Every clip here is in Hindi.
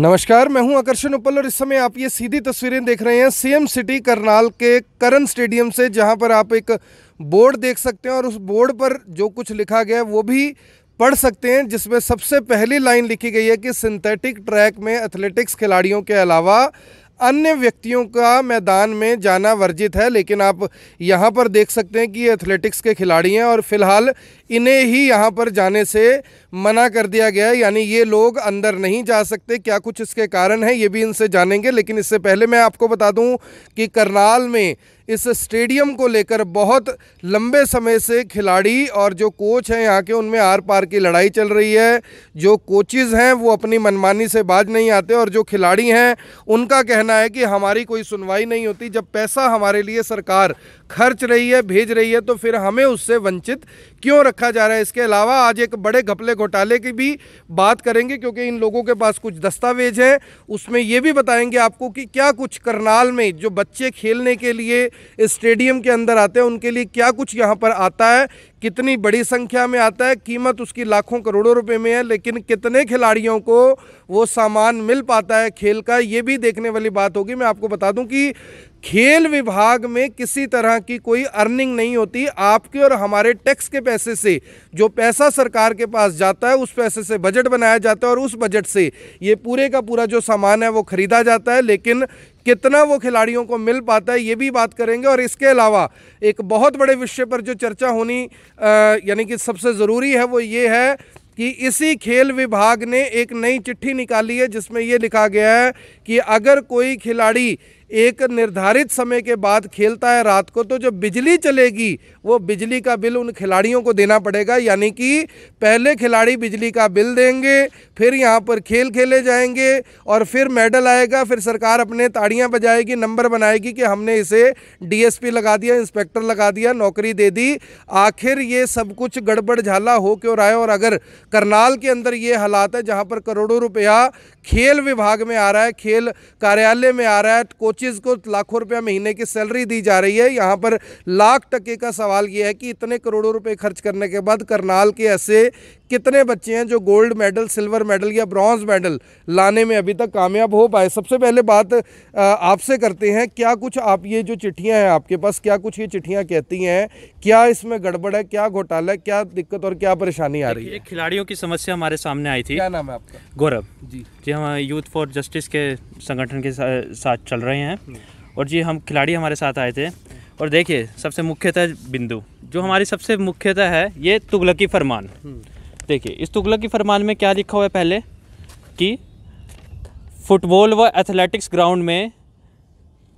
नमस्कार मैं हूं आकर्षण उपल और इस समय आप ये सीधी तस्वीरें देख रहे हैं सीएम सिटी करनाल के करण स्टेडियम से जहां पर आप एक बोर्ड देख सकते हैं और उस बोर्ड पर जो कुछ लिखा गया है वो भी पढ़ सकते हैं जिसमें सबसे पहली लाइन लिखी गई है कि सिंथेटिक ट्रैक में एथलेटिक्स खिलाड़ियों के अलावा अन्य व्यक्तियों का मैदान में जाना वर्जित है लेकिन आप यहाँ पर देख सकते हैं कि ये एथलेटिक्स के खिलाड़ी हैं और फिलहाल इन्हें ही यहाँ पर जाने से मना कर दिया गया है यानी ये लोग अंदर नहीं जा सकते क्या कुछ इसके कारण है ये भी इनसे जानेंगे लेकिन इससे पहले मैं आपको बता दूँ कि करनाल में इस स्टेडियम को लेकर बहुत लंबे समय से खिलाड़ी और जो कोच हैं यहाँ के उनमें आर पार की लड़ाई चल रही है जो कोचेज हैं वो अपनी मनमानी से बाज नहीं आते और जो खिलाड़ी हैं उनका कहना है कि हमारी कोई सुनवाई नहीं होती जब पैसा हमारे लिए सरकार खर्च रही है भेज रही है तो फिर हमें उससे वंचित क्यों रखा जा रहा है इसके अलावा आज एक बड़े घपले घोटाले की भी बात करेंगे क्योंकि इन लोगों के पास कुछ दस्तावेज हैं उसमें ये भी बताएंगे आपको कि क्या कुछ करनाल में जो बच्चे खेलने के लिए स्टेडियम के अंदर आते हैं उनके लिए क्या कुछ यहाँ पर आता है कितनी बड़ी संख्या में आता है कीमत उसकी लाखों करोड़ों रुपए में है लेकिन कितने खिलाड़ियों को वो सामान मिल पाता है खेल का ये भी देखने वाली बात होगी मैं आपको बता दूं कि खेल विभाग में किसी तरह की कोई अर्निंग नहीं होती आपके और हमारे टैक्स के पैसे से जो पैसा सरकार के पास जाता है उस पैसे से बजट बनाया जाता है और उस बजट से ये पूरे का पूरा जो सामान है वो खरीदा जाता है लेकिन कितना वो खिलाड़ियों को मिल पाता है ये भी बात करेंगे और इसके अलावा एक बहुत बड़े विषय पर जो चर्चा होनी यानी कि सबसे ज़रूरी है वो ये है कि इसी खेल विभाग ने एक नई चिट्ठी निकाली है जिसमें ये लिखा गया है कि अगर कोई खिलाड़ी एक निर्धारित समय के बाद खेलता है रात को तो जब बिजली चलेगी वो बिजली का बिल उन खिलाड़ियों को देना पड़ेगा यानी कि पहले खिलाड़ी बिजली का बिल देंगे फिर यहाँ पर खेल खेले जाएंगे और फिर मेडल आएगा फिर सरकार अपने ताड़ियाँ बजाएगी नंबर बनाएगी कि हमने इसे डीएसपी लगा दिया इंस्पेक्टर लगा दिया नौकरी दे दी आखिर ये सब कुछ गड़बड़ झाला हो क्यों रहा है और अगर करनाल के अंदर ये हालात है जहाँ पर करोड़ों रुपया खेल विभाग में आ रहा है खेल कार्यालय में आ रहा है कोचेज़ को लाखों रुपया महीने की सैलरी दी जा रही है यहाँ पर लाख टके का सवाल ये है कि इतने करोड़ों रुपए खर्च करने के बाद करनाल के ऐसे कितने बच्चे हैं जो गोल्ड मेडल सिल्वर मेडल या ब्रॉन्ज मेडल लाने में अभी तक कामयाब हो पाए सबसे पहले बात आपसे करते हैं क्या कुछ आप ये जो चिट्ठियाँ हैं आपके पास क्या कुछ ये चिट्ठियाँ कहती हैं क्या इसमें गड़बड़ है क्या घोटाला है क्या दिक्कत और क्या परेशानी आ रही है खिलाड़ियों की समस्या हमारे सामने आई थी क्या नाम है आपका गौरव जी जी हम यूथ फॉर जस्टिस के संगठन के साथ चल रहे हैं हम्म। और जी हम खिलाड़ी हमारे साथ आए थे और देखिए सबसे मुख्यतः बिंदु जो हमारी सबसे मुख्यतः है ये तुगलकी फरमान हम्म। देखिए इस तुगलकी फरमान में क्या लिखा हुआ है पहले कि फुटबॉल व एथलेटिक्स ग्राउंड में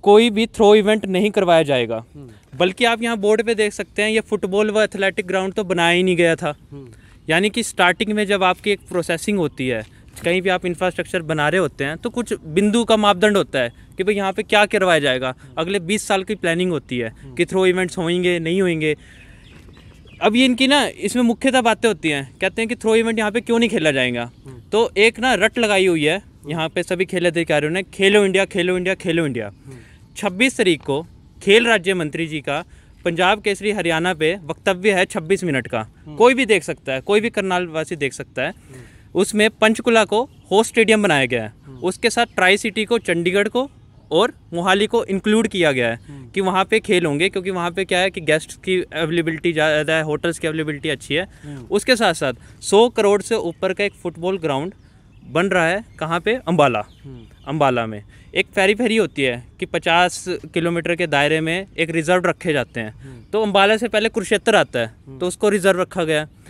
कोई भी थ्रो इवेंट नहीं करवाया जाएगा हम्म। बल्कि आप यहाँ बोर्ड पे देख सकते हैं ये फुटबॉल व एथलेटिक ग्राउंड तो बनाया ही नहीं गया था यानी कि स्टार्टिंग में जब आपकी एक प्रोसेसिंग होती है कहीं भी आप इंफ्रास्ट्रक्चर बना रहे होते हैं तो कुछ बिंदु का मापदंड होता है कि भाई यहाँ पे क्या करवाया जाएगा अगले 20 साल की प्लानिंग होती है कि थ्रो इवेंट्स होंगे नहीं होंगे अब ये इनकी ना इसमें मुख्यतः बातें होती हैं कहते हैं कि थ्रो इवेंट यहाँ पे क्यों नहीं खेला जाएगा तो एक ना रट लगाई हुई है यहाँ पे सभी खेल अधिकारियों ने खेलो इंडिया खेलो इंडिया खेलो इंडिया छब्बीस तरीक को खेल राज्य मंत्री जी का पंजाब केसरी हरियाणा पे वक्तव्य है छब्बीस मिनट का कोई भी देख सकता है कोई भी करनाल वासी देख सकता है उसमें पंचकुला को होस्ट स्टेडियम बनाया गया है हम्म। उसके साथ ट्राई सिटी को चंडीगढ़ को और मोहाली को इंक्लूड किया गया है हम्म। कि वहाँ पे खेल होंगे क्योंकि वहाँ पे क्या है कि गेस्ट की अवेलेबिलिटी ज़्यादा है होटल्स की अवेलेबिलिटी अच्छी है हम्म। उसके साथ साथ 100 करोड़ से ऊपर का एक फुटबॉल ग्राउंड बन रहा है कहाँ पे अम्बाला अम्बाला में एक फेरी फेरी होती है कि 50 किलोमीटर के दायरे में एक रिज़र्व रखे जाते हैं तो अम्बाला से पहले कुरुक्षेत्र आता है तो उसको रिज़र्व रखा गया है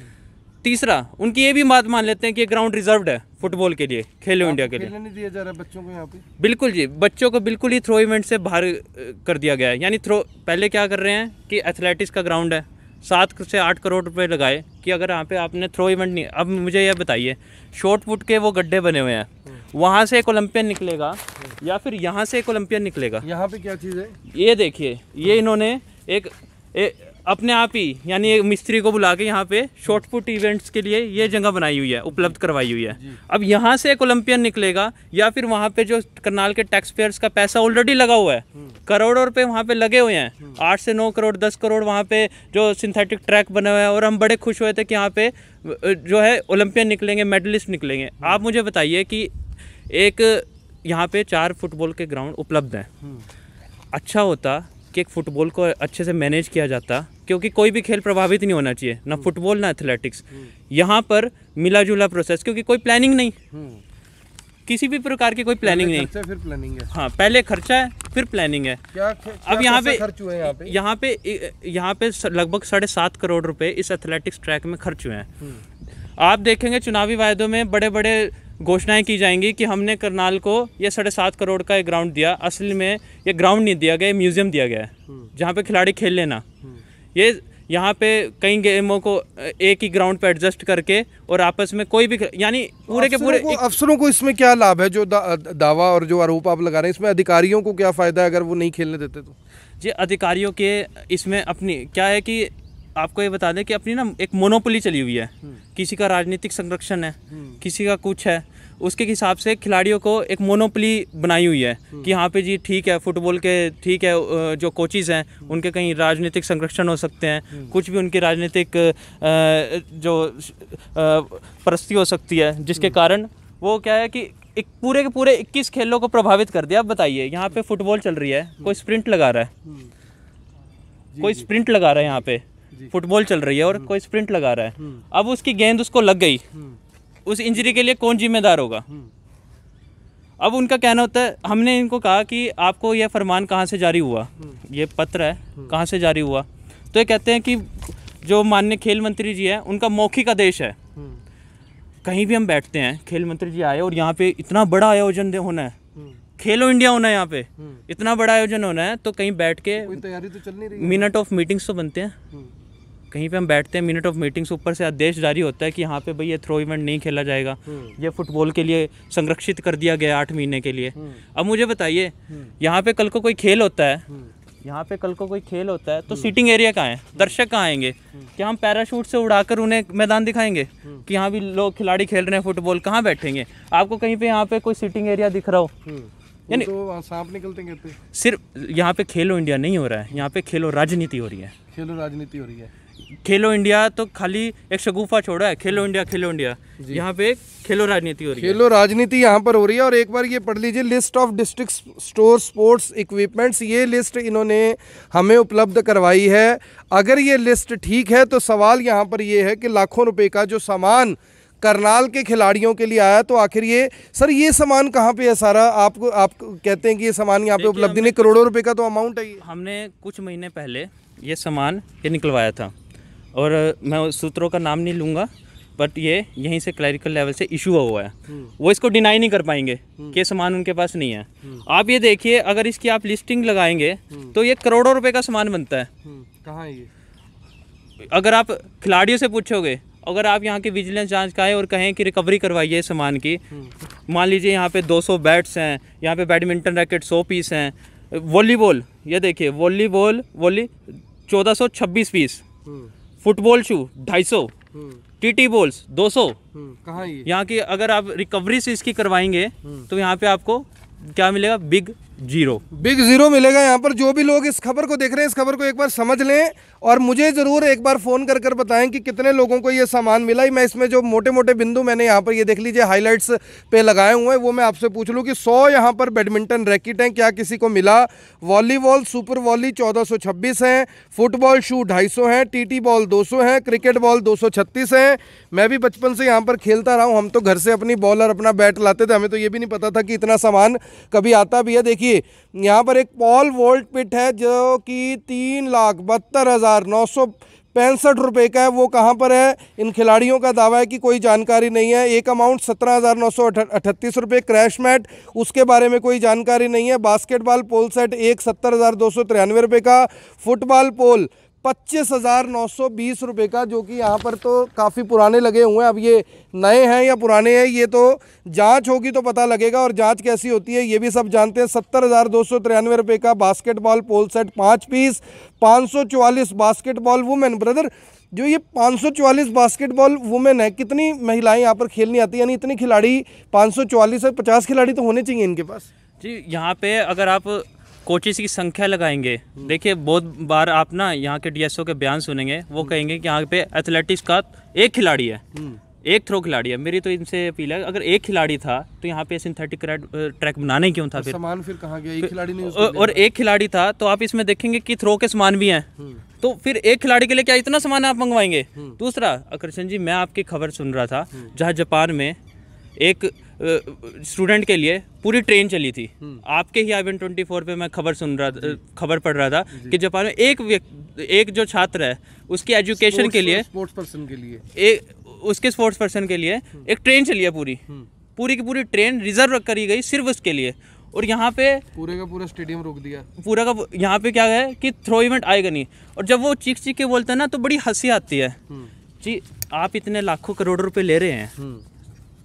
तीसरा उनकी ये भी बात मान लेते हैं कि ग्राउंड रिजर्व है फुटबॉल के लिए खेलो इंडिया के लिए नहीं दिया जा रहा बच्चों को यहाँ पे बिल्कुल जी बच्चों को बिल्कुल ही थ्रो इवेंट से बाहर कर दिया गया है यानी थ्रो पहले क्या कर रहे हैं कि एथलेटिक्स का ग्राउंड है सात से आठ करोड़ रुपए लगाए कि अगर यहाँ पे आपने थ्रो इवेंट नहीं अब मुझे यह बताइए शॉर्ट पुट के वो गड्ढे बने हुए हैं हम्म। वहाँ से एक ओलंपियन निकलेगा या फिर यहाँ से एक ओलंपियन निकलेगा यहाँ पे क्या चीज़ है ये देखिए ये इन्होंने एक अपने आप ही यानी मिस्त्री को बुला के यहाँ पे शॉर्ट पुट इवेंट्स के लिए ये जगह बनाई हुई है उपलब्ध करवाई हुई है अब यहाँ से एक ओलंपियन निकलेगा या फिर वहाँ पे जो करनाल के टैक्स पेयर्स का पैसा ऑलरेडी लगा हुआ है हम्म। करोड़ों रुपये वहाँ पे लगे हुए हैं हम्म। आठ से नौ करोड़ दस करोड़ वहाँ पे जो सिंथेटिक ट्रैक बने हुए हैं और हम बड़े खुश हुए थे कि यहाँ पे जो है ओलंपियन निकलेंगे मेडलिस्ट निकलेंगे हम्म। आप मुझे बताइए कि एक यहाँ पे चार फुटबॉल के ग्राउंड उपलब्ध हैं अच्छा होता एक एक फुटबॉल को अच्छे से मैनेज किया जाता क्योंकि कोई भी खेल प्रभावित नहीं होना चाहिए ना हम्म। फुटबॉल ना एथलेटिक्स हम्म। यहाँ पर मिला जुला प्रोसेस क्योंकि कोई प्लानिंग नहीं हम्म। किसी भी प्रकार की कोई प्लानिंग नहीं फिर प्लानिंग है हाँ पहले खर्चा है फिर प्लानिंग है क्या, क्या अब यहाँ पे खर्च हुए यहाँ यहाँ पे यहाँ पे लगभग साढ़े सात करोड़ रुपए इस एथलेटिक्स ट्रैक में खर्च हुए हैं आप देखेंगे चुनावी वायदों में बड़े बड़े घोषणाएं की जाएंगी कि हमने करनाल को ये साढ़े सात करोड़ का एक ग्राउंड दिया असल में ये ग्राउंड नहीं दिया गया म्यूज़ियम दिया गया है हम्म। जहाँ पे खिलाड़ी खेल लेना हम्म। ये यहाँ पे कई गेमों को एक ही ग्राउंड पे एडजस्ट करके और आपस में कोई भी यानी पूरे के पूरे अफसरों को इसमें क्या लाभ है जो दा, दावा और जो आरोप आप लगा रहे हैं इसमें अधिकारियों को क्या फ़ायदा है अगर वो नहीं खेलने देते तो जी अधिकारियों के इसमें अपनी क्या है कि आपको ये बता दें कि अपनी ना एक मोनोपोली चली हुई है हम्म। किसी का राजनीतिक संरक्षण है हम्म। किसी का कुछ है उसके हिसाब से खिलाड़ियों को एक मोनोपली बनाई हुई है हम्म। कि यहाँ पे जी ठीक है फुटबॉल के ठीक है जो कोचिज़ हैं उनके कहीं राजनीतिक संरक्षण हो सकते हैं कुछ भी उनकी राजनीतिक जो परस्ती हो सकती है जिसके कारण वो क्या है कि एक पूरे के पूरे 21 खेलों को प्रभावित कर दिया आप बताइए यहाँ पे फुटबॉल चल रही है कोई स्प्रिंट लगा रहा है कोई स्प्रिंट लगा रहा है यहाँ पे फुटबॉल चल रही है और हम्म। कोई स्प्रिंट लगा रहा है हम्म। अब उसकी गेंद उसको लग गई हम्म। उस इंजरी के लिए कौन जिम्मेदार होगा अब उनका कहना होता है हमने इनको कहा कि आपको यह फरमान कहाँ से जारी हुआ ये पत्र है कहाँ से जारी हुआ तो ये कहते हैं कि जो माननीय खेल मंत्री जी हैं उनका मौखिक आदेश है कहीं भी हम बैठते हैं खेल मंत्री जी आए और यहाँ पे इतना बड़ा आयोजन होना है खेलो इंडिया होना है यहाँ पे इतना बड़ा आयोजन होना है तो कहीं बैठ के तैयारी तो चल नहीं रही मिनट ऑफ मीटिंग्स तो बनते हैं कहीं पे हम बैठते हैं मिनट ऑफ मीटिंग्स ऊपर से आदेश जारी होता है कि यहाँ पे भाई ये थ्रो इवेंट नहीं खेला जाएगा हम्म। ये फुटबॉल के लिए संरक्षित कर दिया गया आठ महीने के लिए हम्म। अब मुझे बताइए हम्म। यहाँ पे कल को कोई खेल होता है यहाँ पे कल को कोई खेल होता है तो सीटिंग एरिया कहाँ है दर्शक कहाँ आएंगे क्या हम पैराशूट से उड़ाकर उन्हें मैदान दिखाएंगे कि यहाँ भी लोग खिलाड़ी खेल रहे हैं फुटबॉल कहाँ बैठेंगे आपको कहीं पे यहाँ पे कोई सीटिंग एरिया दिख रहा हो यानी तो सांप निकलते सिर्फ यहाँ पे खेलो इंडिया नहीं हो रहा है यहाँ पे खेलो राजनीति हो रही है खेलो राजनीति हो रही है खेलो इंडिया तो खाली एक शगुफा छोड़ा है खेलो इंडिया खेलो इंडिया यहाँ पे खेलो राजनीति हो रही है खेलो राजनीति यहाँ पर हो रही है और एक बार ये पढ़ लीजिए list of district store sports equipments ये लिस्ट इन्होंने हमें उपलब्ध करवाई है अगर ये लिस्ट ठीक है तो सवाल यहाँ पर ये है कि लाखों रुपये का जो सामान करनाल के खिलाड़ियों के लिए आया तो आखिर ये सर ये सामान कहाँ पे है सारा आपको आप कहते हैं कि ये सामान यहाँ पे उपलब्ध नहीं करोड़ों रुपए का तो अमाउंट है हमने कुछ महीने पहले ये सामान ये निकलवाया था और मैं सूत्रों का नाम नहीं लूँगा बट ये यहीं से क्लरिकल लेवल से इशू हुआ है हम्म। वो इसको डिनाई नहीं कर पाएंगे हम्म। कि सामान उनके पास नहीं है हम्म। आप ये देखिए अगर इसकी आप लिस्टिंग लगाएंगे तो ये करोड़ों रुपए का सामान बनता है कहाँ ये अगर आप खिलाड़ियों से पूछोगे अगर आप यहाँ की विजिलेंस जांच का और कहें कि रिकवरी करवाइए सामान की मान लीजिए यहाँ पे 200 बैट्स हैं यहाँ पे बैडमिंटन रैकेट 100 पीस हैं वॉलीबॉल ये देखिए वॉलीबॉल वॉली चौदह पीस फुटबॉल शू ढाई सौ हम्म। टी टी बॉल्स दो सौ हम्म, यहाँ की अगर आप रिकवरी से इसकी करवाएंगे हम्म। तो यहाँ पे आपको क्या मिलेगा बिग जीरो बिग जीरो मिलेगा यहाँ पर जो भी लोग इस खबर को देख रहे हैं इस खबर को एक बार समझ लें और मुझे ज़रूर एक बार फ़ोन कर कर बताएं कि कितने लोगों को ये सामान मिला है मैं इसमें जो मोटे मोटे बिंदु मैंने यहाँ पर ये देख लीजिए हाइलाइट्स पे लगाए हुए हैं वो मैं आपसे पूछ लूँ कि सौ यहाँ पर बैडमिंटन रैकेट हैं क्या किसी को मिला वॉलीबॉल सुपर वॉली चौदह हैं फुटबॉल शू ढाई सौ हैं टी बॉल दो हैं क्रिकेट बॉल दो सौ हैं मैं भी बचपन से यहाँ पर खेलता रहा हूँ हम तो घर से अपनी बॉल और अपना बैट लाते थे हमें तो ये भी नहीं पता था कि इतना सामान कभी आता भी है देखिए देखिए यहाँ पर एक पॉल वोल्ट पिट है जो कि तीन लाख बहत्तर हज़ार नौ सौ पैंसठ रुपये का है वो कहाँ पर है इन खिलाड़ियों का दावा है कि कोई जानकारी नहीं है एक अमाउंट सत्रह हज़ार नौ सौ अठतीस रुपये क्रैश मैट उसके बारे में कोई जानकारी नहीं है बास्केटबॉल पोल सेट एक सत्तर हज़ार दो सौ तिरानवे रुपये का फुटबॉल पोल पच्चीस हज़ार नौ सौ बीस रुपये का जो कि यहाँ पर तो काफ़ी पुराने लगे हुए हैं अब ये नए हैं या पुराने हैं ये तो जांच होगी तो पता लगेगा और जांच कैसी होती है ये भी सब जानते हैं सत्तर हज़ार दो सौ तिरानवे रुपये का बास्केटबॉल पोल सेट पाँच पीस पाँच सौ चवालीस बास्केटबॉल वुमेन ब्रदर जो ये पाँच सौ चवालीस बास्केटबॉल वुमेन है कितनी महिलाएं यहाँ पर खेलनी आती है यानी इतनी खिलाड़ी पाँच सौ है पचास खिलाड़ी तो होने चाहिए इनके पास जी यहाँ पे अगर आप कोचिस की संख्या लगाएंगे देखिए बहुत बार आप ना यहाँ के डीएसओ के बयान सुनेंगे वो हम्म। कहेंगे कि यहाँ पे एथलेटिक्स का एक खिलाड़ी है हम्म। एक थ्रो खिलाड़ी है मेरी तो इनसे अपील है अगर एक खिलाड़ी था तो यहाँ पे सिंथेटिक ट्रैक बनाने क्यों था फिर सामान फिर कहाँ गया एक खिलाड़ी नहीं और एक खिलाड़ी था तो आप इसमें देखेंगे कि थ्रो के समान भी हैं हम्म। तो फिर एक खिलाड़ी के लिए क्या इतना सामान आप मंगवाएंगे दूसरा आकर्षण जी मैं आपकी खबर सुन रहा था जहाँ जापान में एक स्टूडेंट के लिए पूरी ट्रेन चली थी हम्म। आपके ही आई ट्वेंटी फोर पे मैं खबर सुन रहा था खबर पढ़ रहा था कि जापान में एक एक जो छात्र है उसकी एजुकेशन के लिए स्पोर्ट्स पर्सन के लिए एक उसके स्पोर्ट्स पर्सन के लिए हम्म। एक ट्रेन चली है पूरी हम्म। पूरी की पूरी ट्रेन रिजर्व करी गई सिर्फ उसके लिए और यहाँ पे पूरे का पूरा स्टेडियम रोक दिया पूरा का यहाँ पे क्या है कि थ्रो इवेंट आएगा नहीं और जब वो चीख चीख के बोलते हैं ना तो बड़ी हंसी आती है जी आप इतने लाखों करोड़ रुपए ले रहे हैं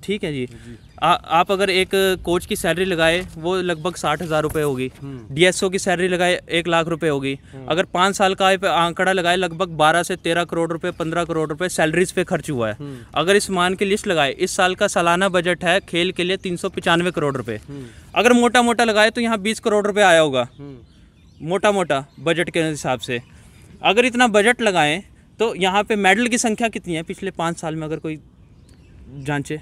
ठीक है जी, जी। आ, आप अगर एक कोच की सैलरी लगाए वो लगभग साठ हज़ार रुपये होगी डीएसओ हम्म। की सैलरी लगाए एक लाख रुपए होगी हम्म। अगर पाँच साल का आंकड़ा लगाए लगभग बारह से तेरह करोड़ रुपए पंद्रह करोड़ रुपए सैलरीज पे खर्च हुआ है हम्म। अगर इस मान की लिस्ट लगाए इस साल का सालाना बजट है खेल के लिए तीन सौ करोड़ रुपये अगर मोटा मोटा लगाए तो यहाँ बीस करोड़ रुपये आया होगा मोटा मोटा बजट के हिसाब से अगर इतना बजट लगाएं तो यहाँ पे मेडल की संख्या कितनी है पिछले पाँच साल में अगर कोई जांचे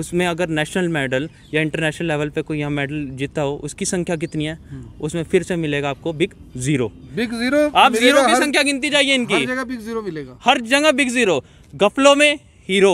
उसमें अगर नेशनल मेडल या इंटरनेशनल लेवल पे कोई यहाँ मेडल जीता हो उसकी संख्या कितनी है हम्म। उसमें फिर से मिलेगा आपको बिग जीरो बिग जीरो आप जीरो की संख्या गिनती जाइए इनकी हर जगह बिग जीरो मिलेगा हर जगह बिग जीरो गफलों में हीरो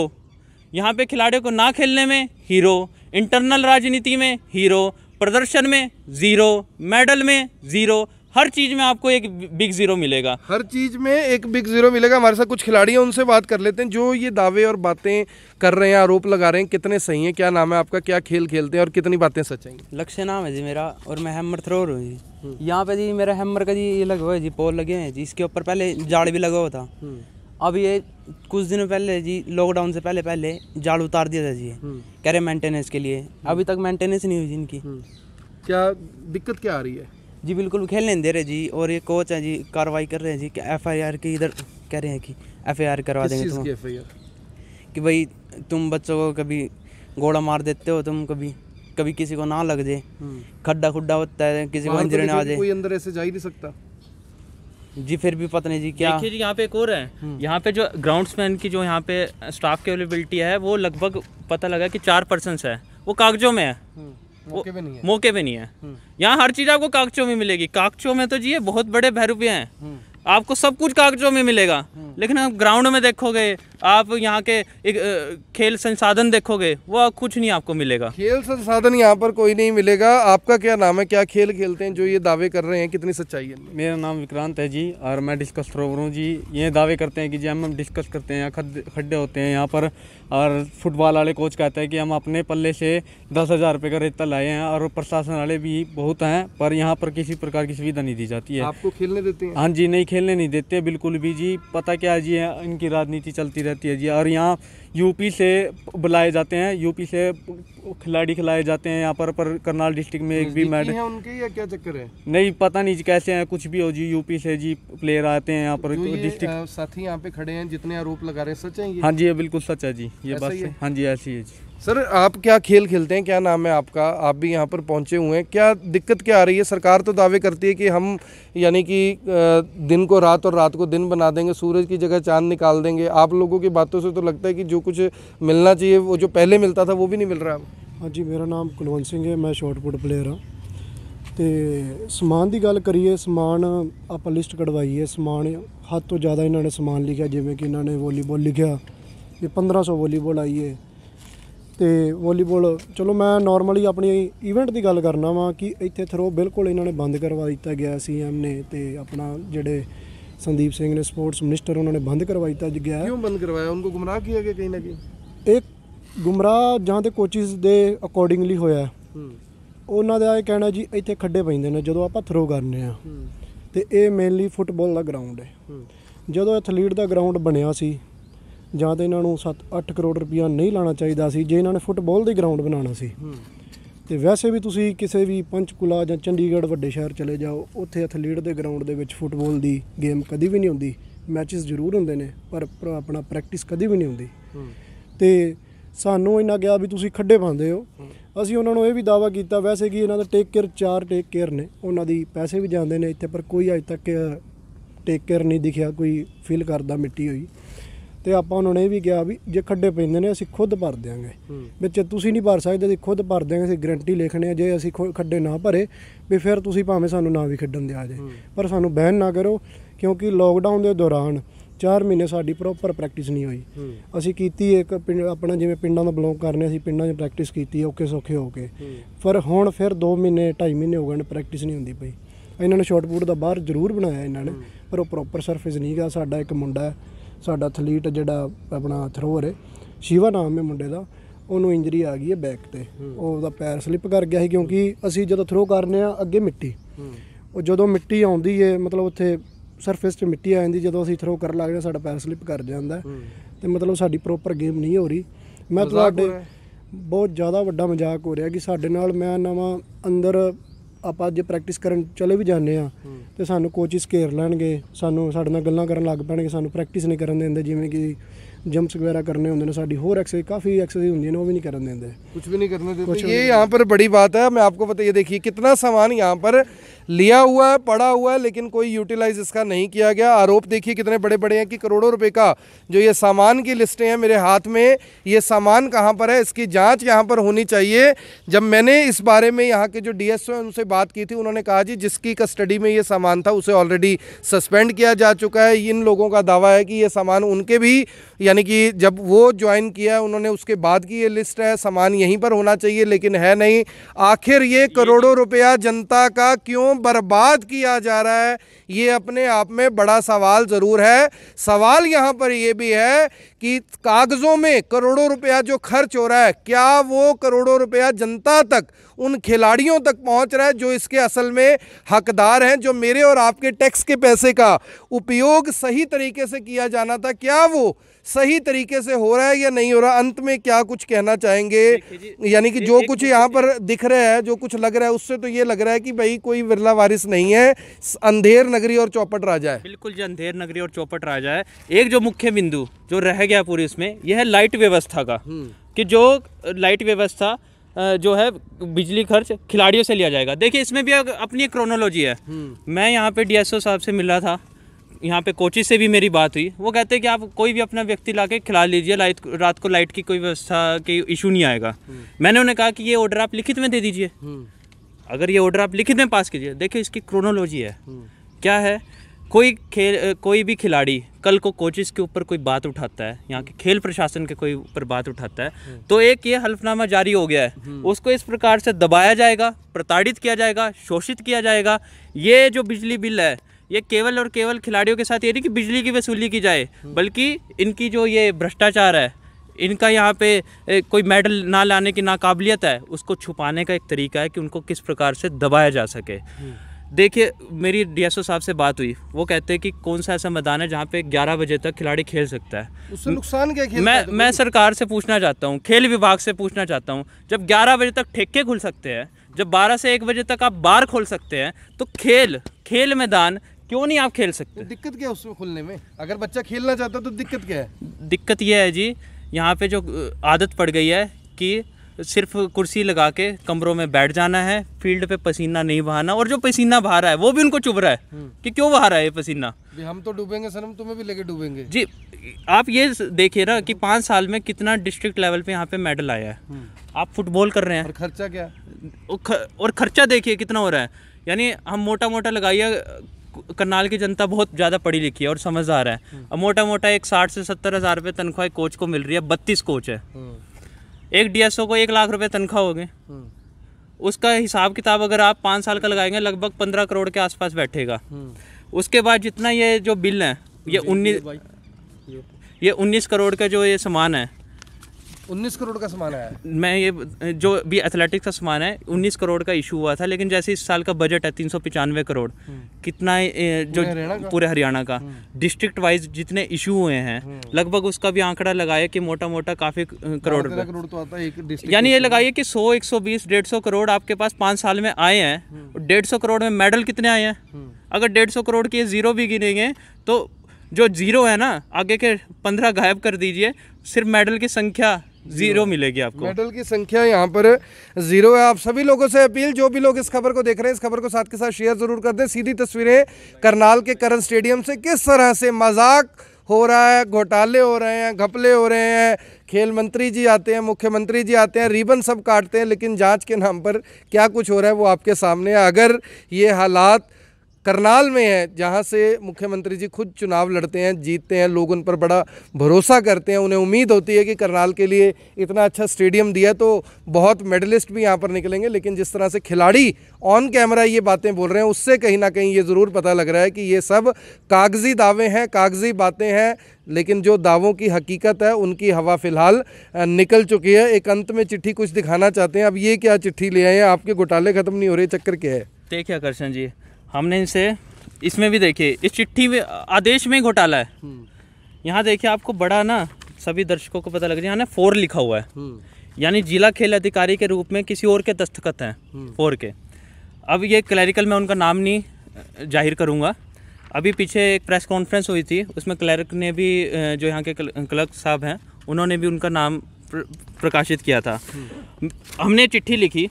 यहाँ पे खिलाड़ियों को ना खेलने में हीरो इंटरनल राजनीति में हीरो प्रदर्शन में ज़ीरो मेडल में ज़ीरो हर चीज में आपको एक बिग जीरो मिलेगा हर चीज में एक बिग जीरो मिलेगा हमारे साथ कुछ खिलाड़ी हैं उनसे बात कर लेते हैं जो ये दावे और बातें कर रहे हैं आरोप लगा रहे हैं कितने सही हैं क्या नाम है आपका क्या खेल खेलते हैं और कितनी बातें सच हैं लक्ष्य नाम है जी मेरा और मैं हैमर थ्रोर हूँ जी हम्म। यहाँ पे जी मेरा हैमर का जी ये लगा हुआ है जी पोल लगे हैं जी इसके ऊपर पहले जाड़ भी लगा हुआ था हम्म। अब ये कुछ दिनों पहले जी लॉकडाउन से पहले पहले जाड़ उतार दिया था जी हम्म। कह रहे मेंटेनेंस के लिए अभी तक मेंटेनेंस नहीं हुई इनकी क्या दिक्कत क्या आ रही है जी बिल्कुल खेलने नहीं दे रहे जी और ये कोच है जी कार्रवाई कर रहे हैं जी एफ आई आर की इधर कह रहे हैं कि एफ आई आर करवा देंगे तुम कि भाई तुम बच्चों को कभी घोड़ा मार देते हो तुम कभी कभी किसी को ना लग जाए हम्म। खड्डा खुड्डा होता है किसी को तो अंदर ना आ जाए कोई अंदर ऐसे जा ही नहीं सकता जी फिर भी पता नहीं जी क्या देखिए जी यहाँ पे एक और है हम्म। यहाँ पे जो ग्राउंड्समैन की जो यहाँ पे स्टाफ की अवेलेबिलिटी है वो लगभग पता लगा कि चार पर्सन है वो कागजों में है हम्म। मौके पे नहीं है मौके पे नहीं है हम्म। यहाँ हर चीज़ आपको कागचों में मिलेगी कागचों में तो जी बहुत बड़े भैरुपे हैं हम्म। आपको सब कुछ कागजों में मिलेगा हम्म। लेकिन आप ग्राउंड में देखोगे आप यहाँ के एक खेल संसाधन देखोगे वो कुछ नहीं आपको मिलेगा खेल संसाधन यहाँ पर कोई नहीं मिलेगा आपका क्या नाम है क्या खेल खेलते हैं जो ये दावे कर रहे हैं कितनी सच्चाई है मेरा नाम विक्रांत है जी और मैं डिस्कस थ्रोवर हूँ जी ये दावे करते हैं कि जी हम डिस्कस करते हैं खड्डे होते हैं यहाँ पर और फुटबॉल वाले कोच कहते हैं कि हम अपने पल्ले से दस हज़ार रुपये का रेता लाए हैं और प्रशासन वाले भी बहुत हैं पर यहाँ पर किसी प्रकार की सुविधा नहीं दी जाती है आपको खेलने देते हैं हाँ जी नहीं खेलने नहीं देते बिल्कुल भी जी पता क्या जी इनकी राजनीति चलती रहती रहती है जी और यहाँ यूपी से बुलाए जाते हैं यूपी से खिलाड़ी खिलाए जाते हैं यहाँ पर पर करनाल डिस्ट्रिक्ट में एक भी मैडम है उनके या क्या चक्कर है नहीं पता नहीं जी कैसे हैं कुछ भी हो जी यूपी से जी प्लेयर आते हैं यहाँ पर डिस्ट्रिक्ट साथी यहाँ पे खड़े हैं जितने आरोप लगा रहे हैं सच है हाँ जी ये बिल्कुल सच है जी ये बात हाँ जी ऐसी है जी सर आप क्या खेल खेलते हैं क्या नाम है आपका आप भी यहाँ पर पहुँचे हुए हैं क्या दिक्कत क्या आ रही है सरकार तो दावे करती है कि हम यानी कि दिन को रात और रात को दिन बना देंगे सूरज की जगह चांद निकाल देंगे आप लोगों की बातों से तो लगता है कि जो कुछ मिलना चाहिए वो जो पहले मिलता था वो भी नहीं मिल रहा हाँ जी मेरा नाम कुलवंत सिंह है मैं शॉर्टपुट प्लेयर हाँ तो समान की गल करिए समान आप लिस्ट ਕਢਵਾਈ समान हद तो ज़्यादा इन्होंने समान लिखा जिमें कि इन्होंने वॉलीबॉल लिखा ਨੇ पंद्रह सौ वॉलीबॉल 1500 ਵਾਲੀਬਾਲ ਤੇ ਵਾਲੀਬਾਲ ਚਲੋ ਮੈਂ ਨਾਰਮਲੀ ਆਪਣੀ ਇਵੈਂਟ ਦੀ ਗੱਲ ਕਰਨਾ ਵਾਂ ਕਿ ਇੱਥੇ ਥਰੋ ਬਿਲਕੁਲ ਇਹਨਾਂ ਨੇ ਬੰਦ ਕਰਵਾ ਦਿੱਤਾ ਗਿਆ ਸੀ ਐਮ ਨੇ ਤੇ ਆਪਣਾ ਜਿਹੜੇ ਸੰਦੀਪ ਸਿੰਘ ਨੇ ਸਪੋਰਟਸ ਮਿਨਿਸਟਰ ਉਹਨਾਂ ਨੇ ਬੰਦ ਕਰਵਾ ਦਿੱਤਾ ਗਿਆ ਕਿਉਂ ਬੰਦ ਕਰਵਾਇਆ ਉਹਨਾਂ ਨੂੰ ਗੁੰਮਰਾਹ ਕੀਤਾ ਗਿਆ ਕਿ ਨਹੀਂ कहीं ਇੱਕ ਗੁੰਮਰਾਹ ਜਾਂ ਤੇ ਕੋਚਿਸ ਦੇ ਅਕੋਰਡਿੰਗਲੀ ਹੋਇਆ ਉਹਨਾਂ ਦਾ ਇਹ ਕਹਿਣਾ ਜੀ ਇੱਥੇ ਖੱਡੇ ਪੈਂਦੇ ਨੇ ਜਦੋਂ ਆਪਾਂ ਥਰੋ ਕਰਨੇ ਆ ਤੇ ਇਹ ਮੇਨਲੀ ਫੁੱਟਬਾਲ ਦਾ ਗਰਾਊਂਡ ਹੈ ਜਦੋਂ ਐਥਲੀਟ ਦਾ ਗਰਾਊਂਡ ਬਣਿਆ ਸੀ ਜਾਂ ਤਾਂ ਇਹਨਾਂ ਨੂੰ 7-8 ਕਰੋੜ ਰੁਪਇਆ ਨਹੀਂ ਲਾਣਾ ਚਾਹੀਦਾ ਸੀ ਜੇ ਇਹਨਾਂ ਨੇ ਫੁੱਟਬਾਲ ਦੀ ਗਰਾਊਂਡ ਬਣਾਉਣਾ ਸੀ ਤੇ ਵੈਸੇ ਵੀ ਤੁਸੀਂ ਕਿਸੇ ਵੀ ਪੰਚਕੁਲਾ ਜਾਂ ਚੰਡੀਗੜ੍ਹ ਵੱਡੇ ਸ਼ਹਿਰ ਚਲੇ ਜਾਓ ਉੱਥੇ ਐਥਲੀਟ ਦੇ ਗਰਾਊਂਡ ਦੇ ਵਿੱਚ ਫੁੱਟਬਾਲ ਦੀ ਗੇਮ ਕਦੀ ਵੀ ਨਹੀਂ ਹੁੰਦੀ ਮੈਚਸ ਜ਼ਰੂਰ ਹੁੰਦੇ ਨੇ ਪਰ ਆਪਣਾ ਪ੍ਰੈਕਟਿਸ ਕਦੀ ਵੀ ਨਹੀਂ ਹੁੰਦੀ ਤੇ ਸਾਨੂੰ ਇਹਨਾਂ ਕਿਹਾ ਵੀ ਤੁਸੀਂ ਖੱਡੇ ਪਾਉਂਦੇ ਹੋ ਅਸੀਂ ਉਹਨਾਂ ਨੂੰ ਇਹ ਵੀ ਦਾਵਾ ਕੀਤਾ ਵੈਸੇ ਕੀ ਇਹਨਾਂ ਦਾ ਟੇਕ ਕੇਅਰ ਚਾਰ ਟੇਕ ਕੇਅਰ ਨੇ ਉਹਨਾਂ ਦੀ ਪੈਸੇ ਵੀ ਜਾਂਦੇ ਨੇ ਇੱਥੇ ਪਰ ਕੋਈ ਅਜੇ ਤੱਕ ਟੇਕ ਕੇਅਰ ਨਹੀਂ ਦਿਖਿਆ ਕੋਈ ਫੀਲ ਕਰਦਾ ਮਿੱਟੀ ਹੋਈ ਤੇ ਆਪਾਂ ਉਹਨਾਂ ਨੇ ਇਹ ਵੀ ਕਿਹਾ ਵੀ ਜੇ ਖੱਡੇ ਪੈਂਦੇ ਨੇ ਅਸੀਂ ਖੁਦ ਭਰ ਦਿਆਂਗੇ ਵਿੱਚ ਤੁਸੀਂ ਨਹੀਂ ਭਰ ਸਕਦੇ ਅਸੀਂ ਖੁਦ ਭਰ ਦਿਆਂਗੇ ਅਸੀਂ ਗਰੰਟੀ ਲਿਖਣੇ ਆ ਜੇ ਅਸੀਂ ਖੱਡੇ ਨਾ ਭਰੇ ਵੀ ਫਿਰ ਤੁਸੀਂ ਭਾਵੇਂ ਸਾਨੂੰ ਨਾ ਵੀ ਖੱਡਣ ਦਿਆ ਜੇ ਪਰ ਸਾਨੂੰ ਬੈਨ ਨਾ ਕਰੋ ਕਿਉਂਕਿ ਲੋਕਡਾਊਨ ਦੇ ਦੌਰਾਨ 4 ਮਹੀਨੇ ਸਾਡੀ ਪ੍ਰੋਪਰ ਪ੍ਰੈਕਟਿਸ ਨਹੀਂ ਹੋਈ ਅਸੀਂ ਕੀਤੀ ਇੱਕ ਆਪਣਾ ਜਿਵੇਂ ਪਿੰਡਾਂ ਦਾ ਬਲੌਗ ਕਰਨੇ ਅਸੀਂ ਪਿੰਡਾਂ 'ਚ ਪ੍ਰੈਕਟਿਸ ਕੀਤੀ ਓਕੇ ਸੋਖੇ ਹੋ ਕੇ ਪਰ ਹੁਣ ਫਿਰ 2 ਮਹੀਨੇ 2.5 ਮਹੀਨੇ ਹੋ ਗਏ ਨੇ ਪ੍ਰੈਕਟਿਸ ਨਹੀਂ ਹੁੰਦੀ ਪਈ ਇਹਨਾਂ ਨੇ ਸ਼ਾਰਟ ਦਾ ਬਾਹਰ ਜ਼ਰੂਰ ਬਣਾਇਆ ਇਹਨਾਂ ਨੇ ਪਰ ਉਹ ਪ੍ਰੋਪਰ ਸਰਫੇਸ ਨਹੀਂ ਗਾ ਸਾਡਾ ਇੱਕ ਮੁੰਡਾ ਹੈ ਸਾਡਾ ਐਥਲੀਟ ਜਿਹੜਾ ਆਪਣਾ ਥਰੋਅਰ ਹੈ ਸ਼ਿਵਾ ਨਾਮ ਹੈ ਮੁੰਡੇ ਦਾ ਉਹਨੂੰ ਇੰਜਰੀ ਆ ਗਈ ਹੈ ਬੈਕ ਤੇ ਉਹਦਾ ਪੈਰ ਸਲਿੱਪ ਕਰ ਗਿਆ ਸੀ ਕਿਉਂਕਿ ਅਸੀਂ ਜਦੋਂ ਥਰੋ ਕਰਨੇ ਆ ਅੱਗੇ ਮਿੱਟੀ ਉਹ ਜਦੋਂ ਮਿੱਟੀ ਆਉਂਦੀ ਹੈ ਮਤਲਬ ਉੱਥੇ ਸਰਫੇਸ ਤੇ ਮਿੱਟੀ ਆ ਜਾਂਦੀ ਜਦੋਂ ਅਸੀਂ ਥਰੋ ਕਰਨ ਲੱਗਦੇ ਸਾਡਾ ਪੈਰ ਸਲਿੱਪ ਕਰ ਜਾਂਦਾ ਤੇ ਮਤਲਬ ਸਾਡੀ ਪ੍ਰੋਪਰ ਗੇਮ ਨਹੀਂ ਹੋ ਰਹੀ ਮੈਂ ਤੁਹਾਡੇ ਬਹੁਤ ਜ਼ਿਆਦਾ ਵੱਡਾ ਮਜ਼ਾਕ ਹੋ ਰਿਹਾ ਕਿ ਸਾਡੇ ਨਾਲ ਮੈਂ ਨਵਾਂ ਅੰਦਰ ਆਪਾਂ ਜੇ ਪ੍ਰੈਕਟਿਸ ਕਰਨ ਚਲੇ ਵੀ ਜਾਂਦੇ ਆ ਤੇ ਸਾਨੂੰ ਕੋਚਿਸ ਘੇਰ ਲੈਣਗੇ ਸਾਨੂੰ ਸਾਡੇ ਨਾਲ ਗੱਲਾਂ ਕਰਨ ਲੱਗ ਪੈਣਗੇ ਸਾਨੂੰ ਪ੍ਰੈਕਟਿਸ ਨਹੀਂ ਕਰਨ ਦਿੰਦੇ ਜਿਵੇਂ ਕਿ ਜੰਪਸ ਵਗੈਰਾ ਕਰਨੇ ਹੁੰਦੇ ਨੇ ਸਾਡੀ ਹੋਰ ਐਕਸਰਸਾਈਜ਼ ਕਾਫੀ ਐਕਸਰਸਾਈਜ਼ ਹੁੰਦੀਆਂ ਨੇ ਉਹ ਵੀ ਨਹੀਂ ਕਰਨ ਦਿੰਦੇ ਵੀ ਨਹੀਂ ਕਰਨ करने ਇਹ ਯਹਾਂ ਪਰ ਬੜੀ ਬਾਤ ਹੈ ਮੈਂ ਆਪਕੋ ਪਤਾ ਇਹ ਦੇਖੀ ਕਿੰਨਾ ਸਮਾਨ ਯਹਾਂ ਪਰ लिया हुआ है पड़ा हुआ है लेकिन कोई यूटिलाइज इसका नहीं किया गया आरोप देखिए कितने बड़े बड़े हैं कि करोड़ों रुपए का जो ये सामान की लिस्टें हैं मेरे हाथ में ये सामान कहाँ पर है इसकी जाँच यहाँ पर होनी चाहिए जब मैंने इस बारे में यहाँ के जो डी एस हैं उनसे बात की थी उन्होंने कहा जी जिसकी कस्टडी में ये सामान था उसे ऑलरेडी सस्पेंड किया जा चुका है इन लोगों का दावा है कि ये सामान उनके भी यानी कि जब वो ज्वाइन किया है उन्होंने उसके बाद की ये लिस्ट है सामान यहीं पर होना चाहिए लेकिन है नहीं आखिर ये करोड़ों तो रुपया जनता का क्यों बर्बाद किया जा रहा है ये अपने आप में बड़ा सवाल ज़रूर है सवाल यहाँ पर ये भी है कि कागज़ों में करोड़ों रुपया जो खर्च हो रहा है क्या वो करोड़ों रुपया जनता तक उन खिलाड़ियों तक पहुंच रहा है जो इसके असल में हकदार हैं जो मेरे और आपके टैक्स के पैसे का उपयोग सही तरीके से किया जाना था क्या वो सही तरीके से हो रहा है या नहीं हो रहा अंत में क्या कुछ कहना चाहेंगे यानी कि जो कुछ यहाँ पर दिख रहा है जो कुछ लग रहा है उससे तो ये लग रहा है कि भाई कोई बिरला वारिस नहीं है अंधेर नगरी और चौपट राजा है बिल्कुल जो अंधेर नगरी और चौपट राजा है एक जो मुख्य बिंदु जो रह गया पूरी इसमें यह है लाइट व्यवस्था का हम्म। कि जो लाइट व्यवस्था जो है बिजली खर्च खिलाड़ियों से लिया जाएगा देखिए इसमें भी अपनी क्रोनोलॉजी है हम्म। मैं यहाँ पे डीएसओ साहब से मिला था यहाँ पे कोचिज से भी मेरी बात हुई वो कहते हैं कि आप कोई भी अपना व्यक्ति ला के खिला लीजिए लाइट रात को लाइट की कोई व्यवस्था की इशू नहीं आएगा हम्म। मैंने उन्हें कहा कि ये ऑर्डर आप लिखित में दे दीजिए हम्म। अगर ये ऑर्डर आप लिखित में पास कीजिए देखिए इसकी क्रोनोलॉजी है हम्म। क्या है कोई खेल कोई भी खिलाड़ी कल को कोचिस के ऊपर कोई बात उठाता है यहाँ के खेल प्रशासन के कोई ऊपर बात उठाता है तो एक ये हल्फनामा जारी हो गया है उसको इस प्रकार से दबाया जाएगा प्रताड़ित किया जाएगा शोषित किया जाएगा ये जो बिजली बिल है ये केवल और केवल खिलाड़ियों के साथ ये नहीं कि बिजली की वसूली की जाए बल्कि इनकी जो ये भ्रष्टाचार है इनका यहाँ पे कोई मेडल ना लाने की नाकाबिलियत है उसको छुपाने का एक तरीका है कि उनको किस प्रकार से दबाया जा सके हम्म। देखिए मेरी डीएसओ साहब से बात हुई वो कहते हैं कि कौन सा ऐसा मैदान है जहाँ पे 11 बजे तक खिलाड़ी खेल सकता है उससे नुकसान क्या खेल मैं मैं सरकार से पूछना चाहता हूँ खेल विभाग से पूछना चाहता हूँ जब 11 बजे तक ठेके खुल सकते हैं जब 12 से 1 बजे तक आप बार खोल सकते हैं तो खेल खेल मैदान क्यों नहीं आप खेल सकते तो दिक्कत क्या है उसमें खुलने में अगर बच्चा खेलना चाहता है तो दिक्कत क्या है दिक्कत यह है जी यहाँ पे जो आदत पड़ गई है कि सिर्फ कुर्सी लगा के कमरों में बैठ जाना है फील्ड पे पसीना नहीं बहाना और जो पसीना बहा रहा है वो भी उनको चुभ रहा है हम्म। कि क्यों बहा रहा है ये पसीना हम तो डूबेंगे सर हम तुम्हें भी लेके डूबेंगे जी आप ये देखिए ना कि पाँच साल में कितना डिस्ट्रिक्ट लेवल पे यहाँ पे मेडल आया है हम्म। आप फुटबॉल कर रहे हैं और खर्चा क्या और खर्चा देखिए कितना हो रहा है यानी हम मोटा मोटा लगाइए करनाल की जनता बहुत ज़्यादा पढ़ी लिखी है और समझदार है और हम्म। मोटा मोटा एक साठ से सत्तर हज़ार रुपये तनख्वाह एक कोच को मिल रही है बत्तीस कोच है हम्म। एक डीएसओ को एक लाख रुपये तनख्वाह हो गए हम्म। उसका हिसाब किताब अगर आप पाँच साल का लगाएंगे लगभग पंद्रह करोड़ के आसपास बैठेगा उसके बाद जितना ये जो बिल है ये उन्नीस ये उन्नीस करोड़ का जो ये सामान है उन्नीस करोड़ का सामान है मैं ये जो भी एथलेटिक्स का सामान है उन्नीस करोड़ का इशू हुआ था लेकिन जैसे इस साल का बजट है तीन सौ पचानवे करोड़ हम्म। कितना जो पूरे हरियाणा का डिस्ट्रिक्ट हम्म। वाइज जितने इशू हुए हैं हम्म। लगभग उसका भी आंकड़ा लगाया कि मोटा मोटा काफी करोड़ करोड़ तो आता है यानी ये लगाइए कि सौ एक सौ बीस डेढ़ सौ करोड़ आपके पास पाँच साल में आए हैं डेढ़ सौ करोड़ में मेडल कितने आए हैं अगर डेढ़ सौ करोड़ के जीरो भी गिनेंगे तो जो जीरो है ना आगे के पंद्रह गायब कर दीजिए सिर्फ मेडल की संख्या जीरो मिलेगी आपको मेडल की संख्या यहाँ पर जीरो है आप सभी लोगों से अपील जो भी लोग इस खबर को देख रहे हैं इस खबर को साथ के साथ शेयर जरूर कर दें सीधी तस्वीरें करनाल के करण स्टेडियम से किस तरह से मजाक हो रहा है घोटाले हो रहे हैं घपले हो रहे हैं खेल मंत्री जी आते हैं मुख्यमंत्री जी आते हैं रिबन सब काटते हैं लेकिन जांच के नाम पर क्या कुछ हो रहा है वो आपके सामने है अगर ये हालात करनाल में है जहाँ से मुख्यमंत्री जी खुद चुनाव लड़ते हैं जीतते हैं लोग उन पर बड़ा भरोसा करते हैं उन्हें उम्मीद होती है कि करनाल के लिए इतना अच्छा स्टेडियम दिया तो बहुत मेडलिस्ट भी यहाँ पर निकलेंगे लेकिन जिस तरह से खिलाड़ी ऑन कैमरा ये बातें बोल रहे हैं उससे कहीं ना कहीं ये ज़रूर पता लग रहा है कि ये सब कागजी दावे हैं कागजी बातें हैं लेकिन जो दावों की हकीकत है उनकी हवा फ़िलहाल निकल चुकी है एक अंत में चिट्ठी कुछ दिखाना चाहते हैं अब ये क्या चिट्ठी ले आए हैं आपके घोटाले ख़त्म नहीं हो रहे चक्कर क्या है देखिए आकर्षण जी हमने इनसे इसमें भी देखिए इस चिट्ठी में आदेश में घोटाला है हम्म। यहाँ देखिए आपको बड़ा ना सभी दर्शकों को पता लग रहा है फोर लिखा हुआ है हम्म। यानी जिला खेल अधिकारी के रूप में किसी और के दस्तखत हैं हम्म। फोर के अब ये क्लैरिकल में उनका नाम नहीं जाहिर करूँगा अभी पीछे एक प्रेस कॉन्फ्रेंस हुई थी उसमें क्लर्क ने भी जो यहाँ के क्लर्क साहब हैं उन्होंने भी उनका नाम प्र, प्रकाशित किया था हमने चिट्ठी लिखी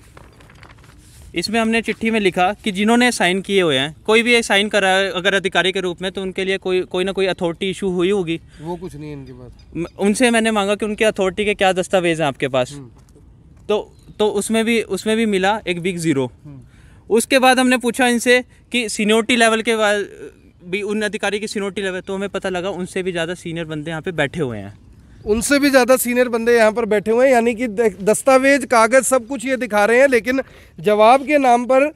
इसमें हमने चिट्ठी में लिखा कि जिन्होंने साइन किए हुए हैं कोई भी साइन करा है अगर अधिकारी के रूप में तो उनके लिए कोई कोई ना कोई अथॉरिटी इशू हुई होगी वो कुछ नहीं इनके पास उनसे मैंने मांगा कि उनके अथॉरिटी के क्या दस्तावेज हैं आपके पास हम्म। तो तो उसमें भी उसमें भी मिला एक बिग ज़ीरो हम्म। उसके बाद हमने पूछा इनसे कि सीनियोरिटी लेवल के बाद भी उन अधिकारी की सीनियोरिटी लेवल तो हमें पता लगा उनसे भी ज़्यादा सीनियर बंदे यहाँ पे बैठे हुए हैं उनसे भी ज़्यादा सीनियर बंदे यहाँ पर बैठे हुए हैं यानी कि दस्तावेज कागज़ सब कुछ ये दिखा रहे हैं लेकिन जवाब के नाम पर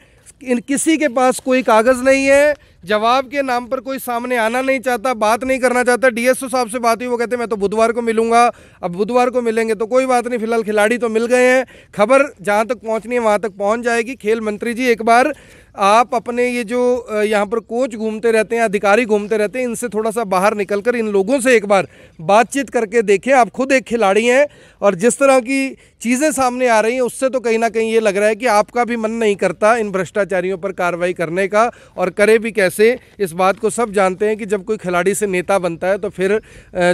इन किसी के पास कोई कागज़ नहीं है जवाब के नाम पर कोई सामने आना नहीं चाहता बात नहीं करना चाहता डीएसओ साहब से बात हुई वो कहते मैं तो बुधवार को मिलूंगा अब बुधवार को मिलेंगे तो कोई बात नहीं फिलहाल खिलाड़ी तो मिल गए हैं खबर जहाँ तक पहुँचनी है वहाँ तक पहुँच जाएगी खेल मंत्री जी एक बार आप अपने ये जो यहाँ पर कोच घूमते रहते हैं अधिकारी घूमते रहते हैं इनसे थोड़ा सा बाहर निकलकर इन लोगों से एक बार बातचीत करके देखें आप खुद एक खिलाड़ी हैं और जिस तरह की चीज़ें सामने आ रही हैं उससे तो कहीं ना कहीं ये लग रहा है कि आपका भी मन नहीं करता इन भ्रष्टाचारियों पर कार्रवाई करने का और करे भी कैसे इस बात को सब जानते हैं कि जब कोई खिलाड़ी से नेता बनता है तो फिर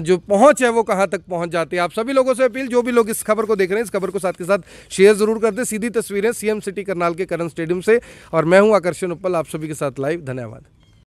जो पहुँच है वो कहाँ तक पहुँच जाती है आप सभी लोगों से अपील जो भी लोग इस खबर को देख रहे हैं इस खबर को साथ के साथ शेयर ज़रूर कर दें सीधी तस्वीरें सीएम सिटी करनाल के करण स्टेडियम से और मैं हूँ आकर्षण उपल आप सभी के साथ लाइव धन्यवाद